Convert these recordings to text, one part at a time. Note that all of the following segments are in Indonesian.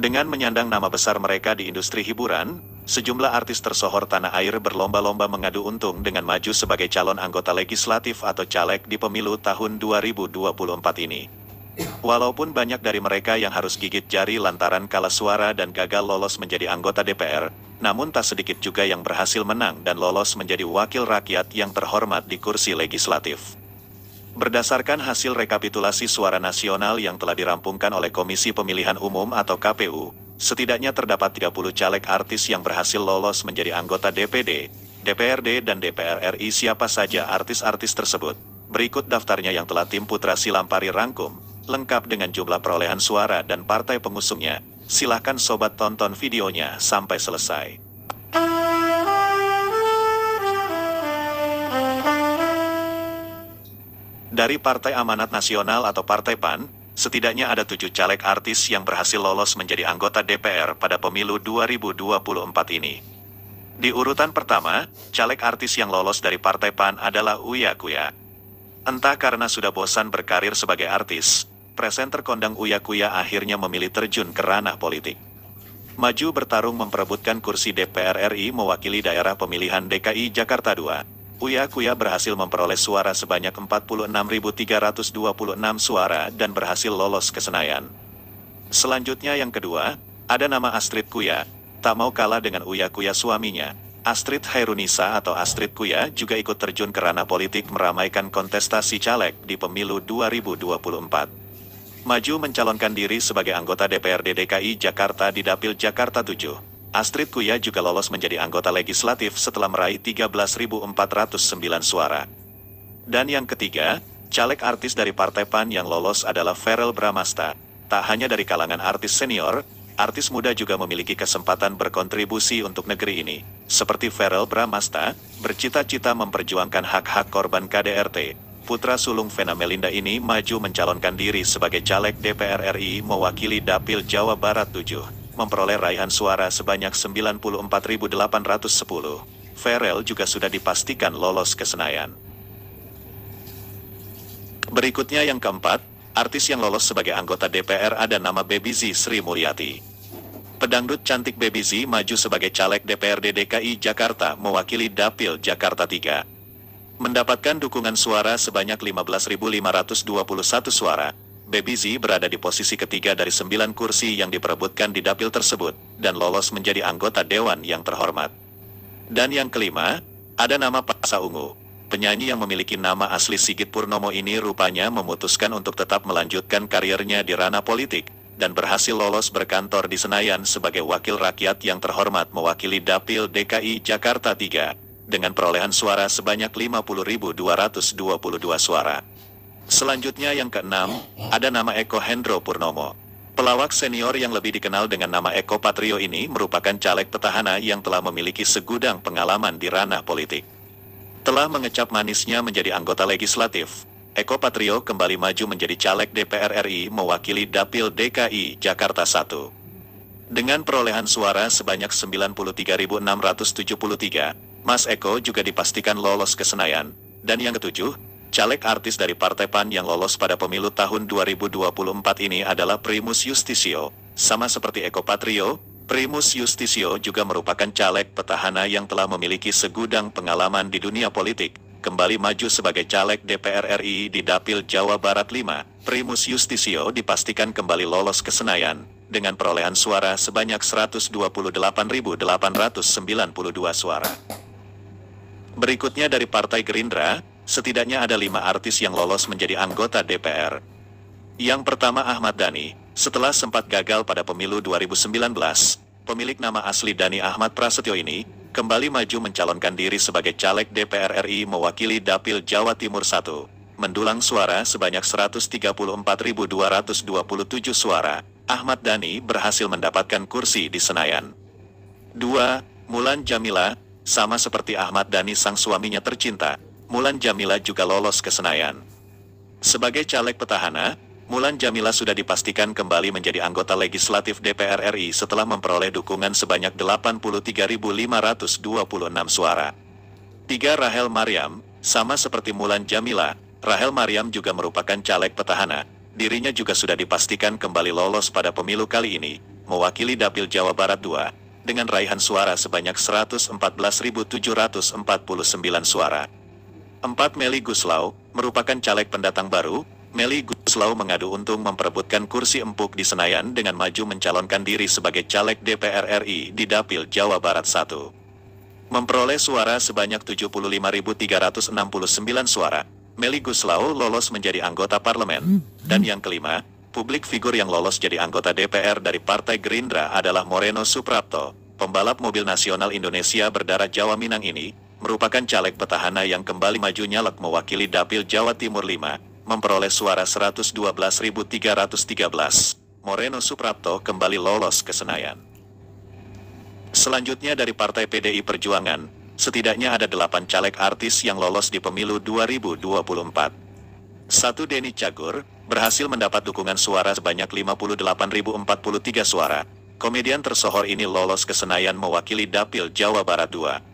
Dengan menyandang nama besar mereka di industri hiburan, sejumlah artis tersohor tanah air berlomba-lomba mengadu untung dengan maju sebagai calon anggota legislatif atau caleg di pemilu tahun 2024 ini. Walaupun banyak dari mereka yang harus gigit jari lantaran kalah suara dan gagal lolos menjadi anggota DPR, namun tak sedikit juga yang berhasil menang dan lolos menjadi wakil rakyat yang terhormat di kursi legislatif. Berdasarkan hasil rekapitulasi suara nasional yang telah dirampungkan oleh Komisi Pemilihan Umum atau KPU, setidaknya terdapat 30 caleg artis yang berhasil lolos menjadi anggota DPD, DPRD dan DPR RI siapa saja artis-artis tersebut. Berikut daftarnya yang telah tim Putra Silampari rangkum, lengkap dengan jumlah perolehan suara dan partai pengusungnya. Silahkan sobat tonton videonya sampai selesai. Dari Partai Amanat Nasional atau Partai PAN, setidaknya ada tujuh caleg artis yang berhasil lolos menjadi anggota DPR pada pemilu 2024 ini. Di urutan pertama, caleg artis yang lolos dari Partai PAN adalah Uya Kuya. Entah karena sudah bosan berkarir sebagai artis, presenter kondang Uya Kuya akhirnya memilih terjun ke ranah politik. Maju bertarung memperebutkan kursi DPR RI mewakili daerah pemilihan DKI Jakarta II. Uya Kuya berhasil memperoleh suara sebanyak 46.326 suara dan berhasil lolos ke Senayan. Selanjutnya yang kedua, ada nama Astrid Kuya, tak mau kalah dengan Uya Kuya suaminya. Astrid Hairunisa atau Astrid Kuya juga ikut terjun ke ranah politik meramaikan kontestasi caleg di pemilu 2024 maju mencalonkan diri sebagai anggota DPRD DKI Jakarta di Dapil Jakarta 7. Astrid Kuya juga lolos menjadi anggota legislatif setelah meraih 13.409 suara. Dan yang ketiga, caleg artis dari Partai PAN yang lolos adalah Ferel Bramasta. Tak hanya dari kalangan artis senior, artis muda juga memiliki kesempatan berkontribusi untuk negeri ini. Seperti Ferel Bramasta, bercita-cita memperjuangkan hak-hak korban KDRT, putra sulung Vena Melinda ini maju mencalonkan diri sebagai caleg DPR RI mewakili Dapil Jawa Barat 7 memperoleh raihan suara sebanyak 94.810. Ferel juga sudah dipastikan lolos ke Senayan. Berikutnya yang keempat, artis yang lolos sebagai anggota DPR ada nama Baby Z Sri Mulyati. Pedangdut cantik Baby Z maju sebagai caleg DPRD DKI Jakarta mewakili Dapil Jakarta 3. Mendapatkan dukungan suara sebanyak 15.521 suara, Baby Z berada di posisi ketiga dari sembilan kursi yang diperebutkan di dapil tersebut, dan lolos menjadi anggota Dewan yang terhormat. Dan yang kelima, ada nama Paksa Ungu. Penyanyi yang memiliki nama asli Sigit Purnomo ini rupanya memutuskan untuk tetap melanjutkan karirnya di ranah politik, dan berhasil lolos berkantor di Senayan sebagai wakil rakyat yang terhormat mewakili Dapil DKI Jakarta 3, dengan perolehan suara sebanyak 50.222 suara. Selanjutnya yang keenam, ada nama Eko Hendro Purnomo. Pelawak senior yang lebih dikenal dengan nama Eko Patrio ini merupakan caleg petahana yang telah memiliki segudang pengalaman di ranah politik. Telah mengecap manisnya menjadi anggota legislatif, Eko Patrio kembali maju menjadi caleg DPR RI mewakili Dapil DKI Jakarta I. Dengan perolehan suara sebanyak 93.673, Mas Eko juga dipastikan lolos ke Senayan. Dan yang ketujuh, Caleg artis dari Partai PAN yang lolos pada pemilu tahun 2024 ini adalah Primus Justicio, Sama seperti Eko Patrio, Primus Justicio juga merupakan caleg petahana yang telah memiliki segudang pengalaman di dunia politik. Kembali maju sebagai caleg DPR RI di Dapil Jawa Barat 5, Primus Justicio dipastikan kembali lolos ke Senayan, dengan perolehan suara sebanyak 128.892 suara. Berikutnya dari Partai Gerindra, setidaknya ada lima artis yang lolos menjadi anggota DPR. Yang pertama Ahmad Dhani, setelah sempat gagal pada pemilu 2019, pemilik nama asli Dhani Ahmad Prasetyo ini, kembali maju mencalonkan diri sebagai caleg DPR RI mewakili Dapil Jawa Timur 1, mendulang suara sebanyak 134.227 suara. Ahmad Dhani berhasil mendapatkan kursi di Senayan. 2. Mulan Jamila, sama seperti Ahmad Dhani sang suaminya tercinta, Mulan Jamila juga lolos ke Senayan. Sebagai caleg petahana, Mulan Jamila sudah dipastikan kembali menjadi anggota legislatif DPR RI setelah memperoleh dukungan sebanyak 83.526 suara. Tiga Rahel Mariam, sama seperti Mulan Jamila, Rahel Mariam juga merupakan caleg petahana. Dirinya juga sudah dipastikan kembali lolos pada pemilu kali ini, mewakili Dapil Jawa Barat II, dengan raihan suara sebanyak 114.749 suara. 4. Meli Guslau, merupakan caleg pendatang baru, Meli Guslau mengadu untung memperebutkan kursi empuk di Senayan dengan maju mencalonkan diri sebagai caleg DPR RI di Dapil Jawa Barat 1. Memperoleh suara sebanyak 75.369 suara, Meli Guslau lolos menjadi anggota parlemen. Dan yang kelima, publik figur yang lolos jadi anggota DPR dari Partai Gerindra adalah Moreno Suprapto, pembalap mobil nasional Indonesia berdarah Jawa Minang ini, merupakan caleg petahana yang kembali maju nyalek mewakili Dapil Jawa Timur 5, memperoleh suara 112.313. Moreno Suprapto kembali lolos ke Senayan. Selanjutnya dari Partai PDI Perjuangan, setidaknya ada delapan caleg artis yang lolos di pemilu 2024. Satu Deni Cagur, berhasil mendapat dukungan suara sebanyak 58.043 suara. Komedian tersohor ini lolos ke Senayan mewakili Dapil Jawa Barat 2.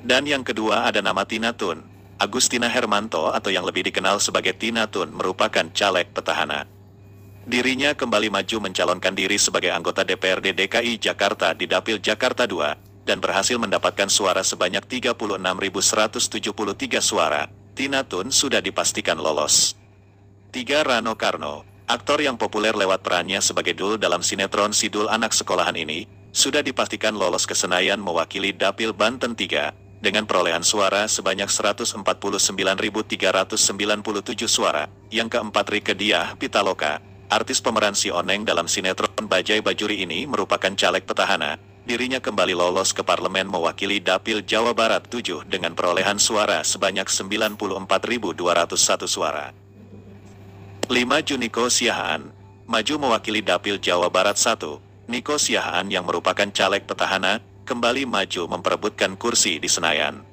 Dan yang kedua ada nama Tina Tun. Agustina Hermanto atau yang lebih dikenal sebagai Tina Tun merupakan caleg petahana. Dirinya kembali maju mencalonkan diri sebagai anggota DPRD DKI Jakarta di Dapil Jakarta II, dan berhasil mendapatkan suara sebanyak 36.173 suara. Tina Tun sudah dipastikan lolos. 3. Rano Karno, aktor yang populer lewat perannya sebagai Dul dalam sinetron Sidul Anak Sekolahan ini, sudah dipastikan lolos ke Senayan mewakili Dapil Banten 3, dengan perolehan suara sebanyak 149.397 suara. Yang keempat Rike Diah Pitaloka, artis pemeran si Oneng dalam sinetron Bajai Bajuri ini merupakan caleg petahana. Dirinya kembali lolos ke parlemen mewakili Dapil Jawa Barat 7 dengan perolehan suara sebanyak 94.201 suara. 5. Juniko Siahaan, maju mewakili Dapil Jawa Barat 1. Niko Siahaan yang merupakan caleg petahana, kembali maju memperebutkan kursi di Senayan.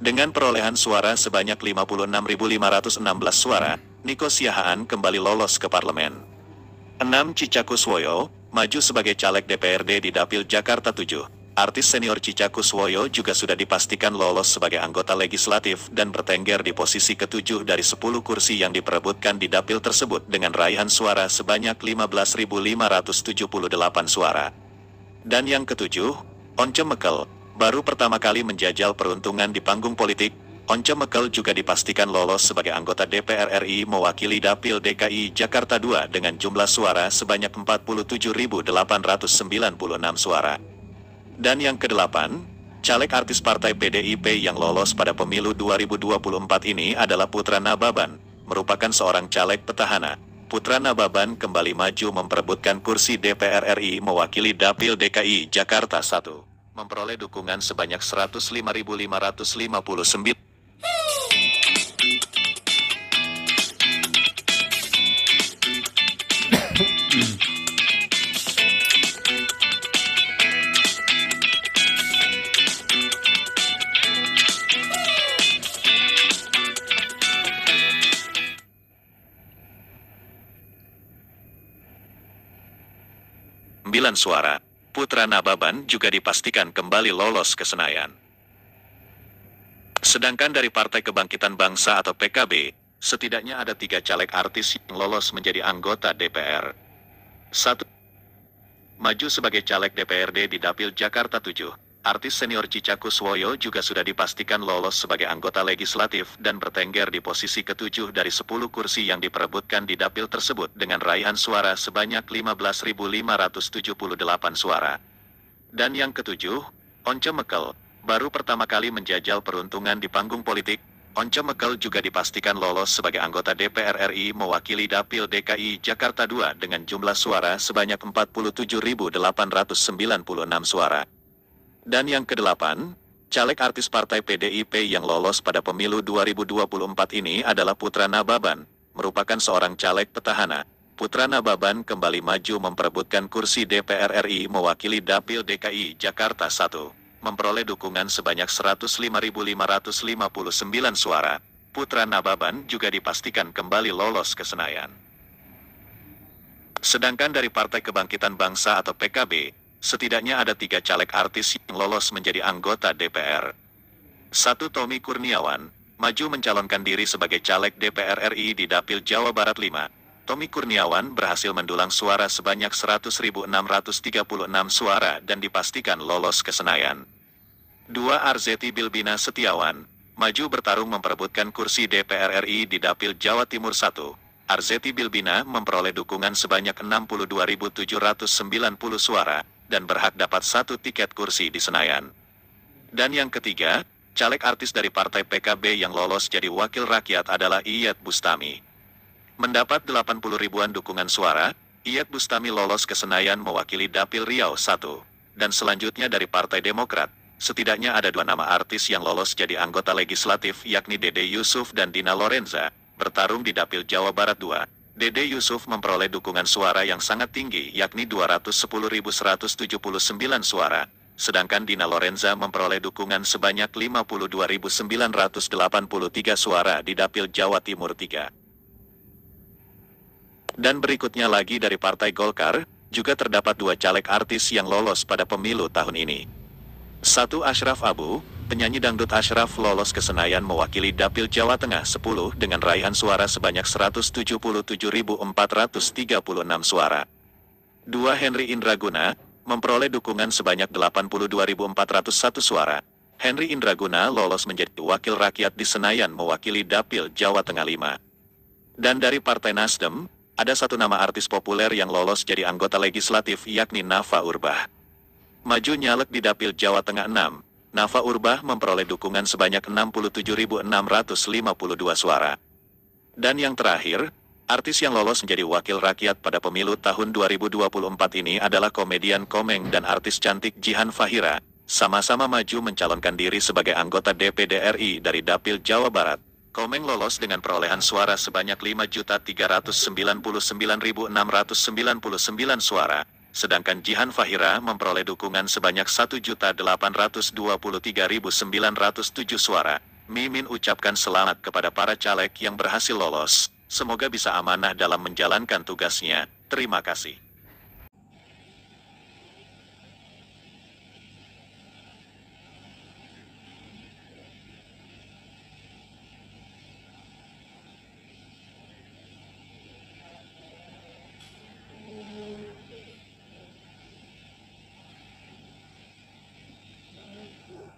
Dengan perolehan suara sebanyak 56.516 suara, Niko Siahaan kembali lolos ke parlemen. 6. Cicakuswoyo, maju sebagai caleg DPRD di Dapil Jakarta 7. Artis senior Cicakuswoyo juga sudah dipastikan lolos sebagai anggota legislatif dan bertengger di posisi ketujuh dari 10 kursi yang diperebutkan di Dapil tersebut dengan raihan suara sebanyak 15.578 suara. Dan yang ketujuh, Once Mekel, baru pertama kali menjajal peruntungan di panggung politik, Once Mekel juga dipastikan lolos sebagai anggota DPR RI mewakili Dapil DKI Jakarta II dengan jumlah suara sebanyak 47.896 suara. Dan yang kedelapan, caleg artis partai PDIP yang lolos pada pemilu 2024 ini adalah Putra Nababan, merupakan seorang caleg petahana. Putra Nababan kembali maju memperebutkan kursi DPR RI mewakili Dapil DKI Jakarta I, memperoleh dukungan sebanyak 105.559. 9 suara, Putra Nababan juga dipastikan kembali lolos ke Senayan. Sedangkan dari Partai Kebangkitan Bangsa atau PKB, setidaknya ada tiga caleg artis yang lolos menjadi anggota DPR. Satu, maju sebagai caleg DPRD di Dapil Jakarta 7 artis senior Cicaku Swoyo juga sudah dipastikan lolos sebagai anggota legislatif dan bertengger di posisi ketujuh dari sepuluh kursi yang diperebutkan di dapil tersebut dengan raihan suara sebanyak 15.578 suara. Dan yang ketujuh, Once Mekel, baru pertama kali menjajal peruntungan di panggung politik, Once Mekel juga dipastikan lolos sebagai anggota DPR RI mewakili Dapil DKI Jakarta II dengan jumlah suara sebanyak 47.896 suara. Dan yang kedelapan, caleg artis partai PDIP yang lolos pada pemilu 2024 ini adalah Putra Nababan, merupakan seorang caleg petahana. Putra Nababan kembali maju memperebutkan kursi DPR RI mewakili Dapil DKI Jakarta 1, memperoleh dukungan sebanyak 105.559 suara. Putra Nababan juga dipastikan kembali lolos ke Senayan. Sedangkan dari Partai Kebangkitan Bangsa atau PKB, setidaknya ada tiga caleg artis yang lolos menjadi anggota DPR. Satu Tommy Kurniawan, maju mencalonkan diri sebagai caleg DPR RI di Dapil Jawa Barat 5. Tommy Kurniawan berhasil mendulang suara sebanyak 100.636 suara dan dipastikan lolos ke Senayan. Dua Arzeti Bilbina Setiawan, maju bertarung memperebutkan kursi DPR RI di Dapil Jawa Timur 1. Arzeti Bilbina memperoleh dukungan sebanyak 62.790 suara, dan berhak dapat satu tiket kursi di Senayan. Dan yang ketiga, caleg artis dari Partai PKB yang lolos jadi wakil rakyat adalah Iyad Bustami. Mendapat 80 ribuan dukungan suara, Iyad Bustami lolos ke Senayan mewakili Dapil Riau 1, dan selanjutnya dari Partai Demokrat, setidaknya ada dua nama artis yang lolos jadi anggota legislatif yakni Dede Yusuf dan Dina Lorenza, bertarung di Dapil Jawa Barat 2. Dede Yusuf memperoleh dukungan suara yang sangat tinggi yakni 210.179 suara, sedangkan Dina Lorenza memperoleh dukungan sebanyak 52.983 suara di Dapil Jawa Timur 3. Dan berikutnya lagi dari Partai Golkar, juga terdapat dua caleg artis yang lolos pada pemilu tahun ini. Satu Ashraf Abu, penyanyi dangdut Ashraf lolos ke Senayan mewakili Dapil Jawa Tengah 10 dengan raihan suara sebanyak 177.436 suara. Dua Henry Indraguna memperoleh dukungan sebanyak 82.401 suara. Henry Indraguna lolos menjadi wakil rakyat di Senayan mewakili Dapil Jawa Tengah 5. Dan dari Partai Nasdem, ada satu nama artis populer yang lolos jadi anggota legislatif yakni Nafa Urbah. Maju nyalek di Dapil Jawa Tengah 6, Nafa Urbah memperoleh dukungan sebanyak 67.652 suara. Dan yang terakhir, artis yang lolos menjadi wakil rakyat pada pemilu tahun 2024 ini adalah komedian Komeng dan artis cantik Jihan Fahira, sama-sama maju mencalonkan diri sebagai anggota DPD RI dari Dapil Jawa Barat. Komeng lolos dengan perolehan suara sebanyak 5.399.699 suara, sedangkan Jihan Fahira memperoleh dukungan sebanyak 1.823.907 suara. Mimin ucapkan selamat kepada para caleg yang berhasil lolos. Semoga bisa amanah dalam menjalankan tugasnya. Terima kasih.